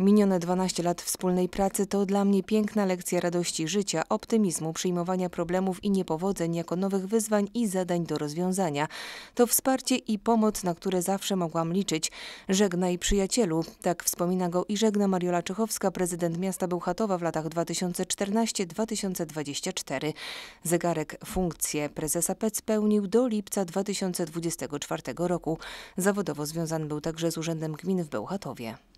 Minione 12 lat wspólnej pracy to dla mnie piękna lekcja radości życia, optymizmu, przyjmowania problemów i niepowodzeń jako nowych wyzwań i zadań do rozwiązania. To wsparcie i pomoc, na które zawsze mogłam liczyć. Żegnaj przyjacielu, tak wspomina go i żegna Mariola Czechowska, prezydent miasta Bełchatowa w latach 2014-2024. Zegarek funkcję prezesa PEC pełnił do lipca 2024 roku. Zawodowo związany był także z Urzędem Gmin w Bełchatowie.